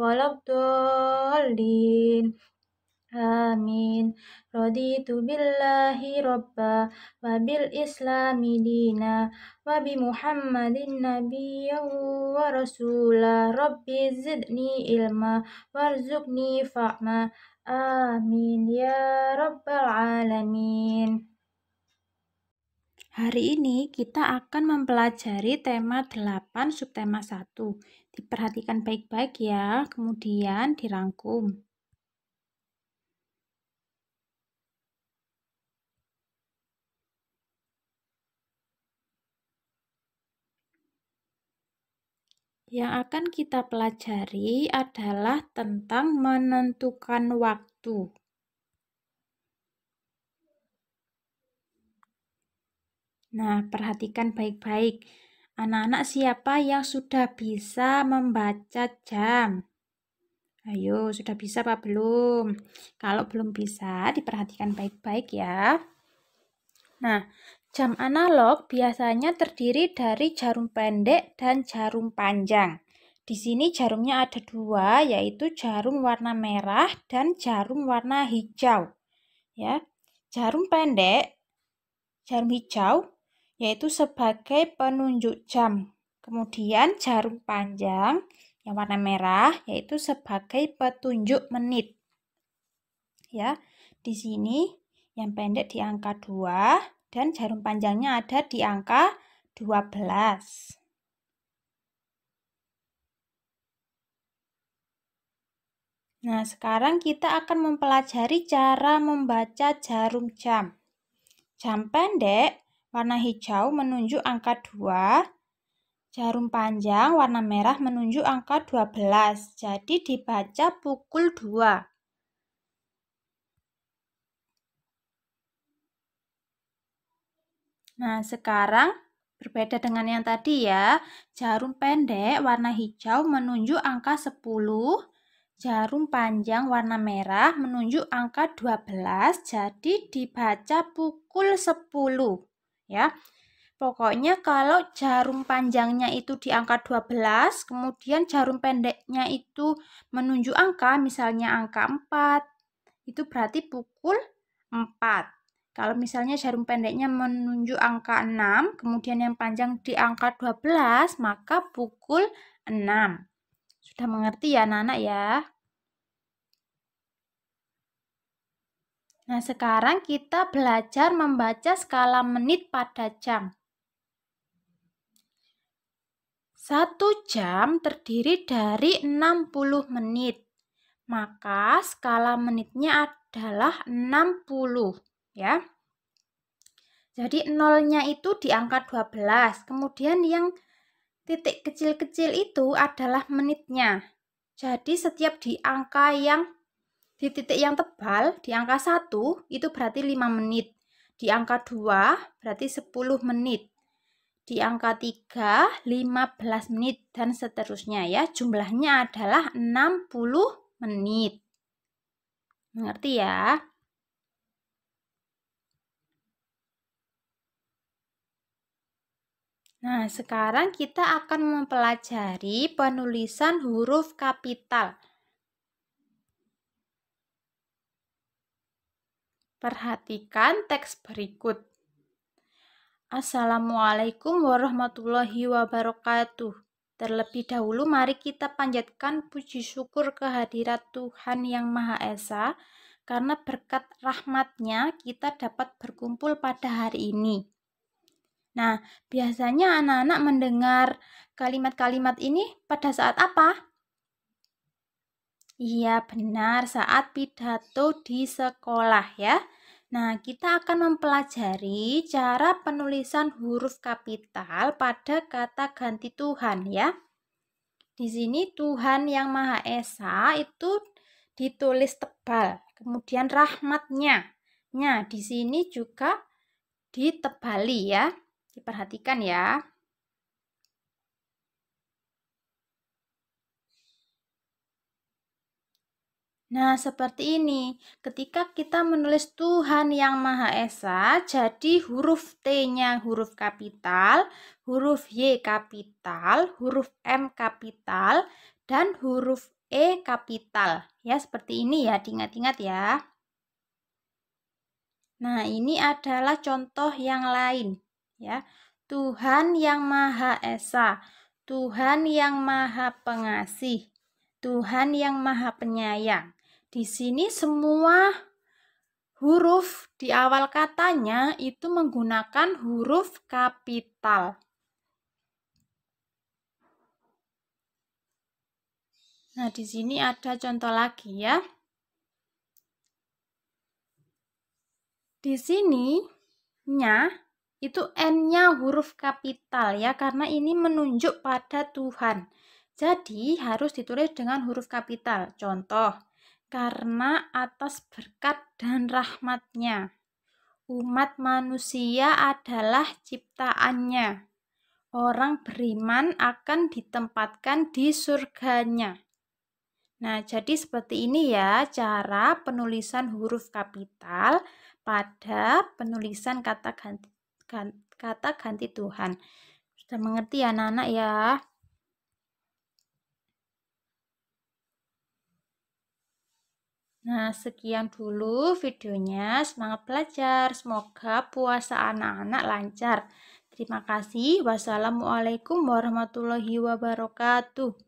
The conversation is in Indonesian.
walabdolin. Amin. Raditu billahi robba wa bil islami dina wa bi muhammadin nabiyyahu wa rasula rabbi zidni ilma warzuqni fa'ma. Amin ya rabbal alamin. Hari ini kita akan mempelajari tema 8 subtema 1. Diperhatikan baik-baik ya, kemudian dirangkum. Yang akan kita pelajari adalah tentang menentukan waktu. Nah, perhatikan baik-baik. Anak-anak siapa yang sudah bisa membaca jam? Ayo, sudah bisa apa belum? Kalau belum bisa, diperhatikan baik-baik ya. Nah, jam analog biasanya terdiri dari jarum pendek dan jarum panjang. Di sini jarumnya ada dua, yaitu jarum warna merah dan jarum warna hijau. Ya, jarum pendek, jarum hijau yaitu sebagai penunjuk jam. Kemudian jarum panjang yang warna merah yaitu sebagai petunjuk menit. Ya, di sini yang pendek di angka 2 dan jarum panjangnya ada di angka 12. Nah, sekarang kita akan mempelajari cara membaca jarum jam. Jam pendek Warna hijau menunjuk angka 2. Jarum panjang warna merah menunjuk angka 12. Jadi dibaca pukul 2. Nah, sekarang berbeda dengan yang tadi ya. Jarum pendek warna hijau menunjuk angka 10. Jarum panjang warna merah menunjuk angka 12. Jadi dibaca pukul 10 ya. Pokoknya kalau jarum panjangnya itu di angka 12, kemudian jarum pendeknya itu menunjuk angka, misalnya angka 4, itu berarti pukul 4. Kalau misalnya jarum pendeknya menunjuk angka 6, kemudian yang panjang di angka 12, maka pukul 6. Sudah mengerti ya anak-anak ya? Nah, sekarang kita belajar membaca skala menit pada jam. Satu jam terdiri dari 60 menit. Maka skala menitnya adalah 60, ya. Jadi nolnya itu di angka 12. Kemudian yang titik kecil-kecil itu adalah menitnya. Jadi setiap di angka yang di titik yang tebal, di angka 1 itu berarti 5 menit. Di angka 2 berarti 10 menit. Di angka 3, 15 menit dan seterusnya ya. Jumlahnya adalah 60 menit. Mengerti ya? Nah, sekarang kita akan mempelajari penulisan huruf kapital. Perhatikan teks berikut. Assalamualaikum warahmatullahi wabarakatuh. Terlebih dahulu mari kita panjatkan puji syukur kehadirat Tuhan Yang Maha Esa karena berkat rahmatnya kita dapat berkumpul pada hari ini. Nah, biasanya anak-anak mendengar kalimat-kalimat ini pada saat apa? Iya benar, saat pidato di sekolah ya. Nah, kita akan mempelajari cara penulisan huruf kapital pada kata ganti Tuhan ya. Di sini Tuhan yang Maha Esa itu ditulis tebal, kemudian rahmatnya. Nya di sini juga ditebali ya. Diperhatikan ya. Nah, seperti ini. Ketika kita menulis Tuhan Yang Maha Esa, jadi huruf T-nya huruf kapital, huruf Y kapital, huruf M kapital, dan huruf E kapital. Ya, seperti ini ya, diingat-ingat ya. Nah, ini adalah contoh yang lain ya. Tuhan Yang Maha Esa, Tuhan Yang Maha Pengasih, Tuhan Yang Maha Penyayang. Di sini semua huruf di awal katanya itu menggunakan huruf kapital. Nah, di sini ada contoh lagi ya. Di sini nya itu n-nya huruf kapital ya karena ini menunjuk pada Tuhan. Jadi harus ditulis dengan huruf kapital. Contoh karena atas berkat dan rahmatnya. Umat manusia adalah ciptaannya. Orang beriman akan ditempatkan di surganya. Nah, jadi seperti ini ya cara penulisan huruf kapital pada penulisan kata ganti, kata ganti Tuhan. Sudah mengerti ya anak-anak ya? Nah, sekian dulu videonya. Semangat belajar. Semoga puasa anak-anak lancar. Terima kasih. Wassalamualaikum warahmatullahi wabarakatuh.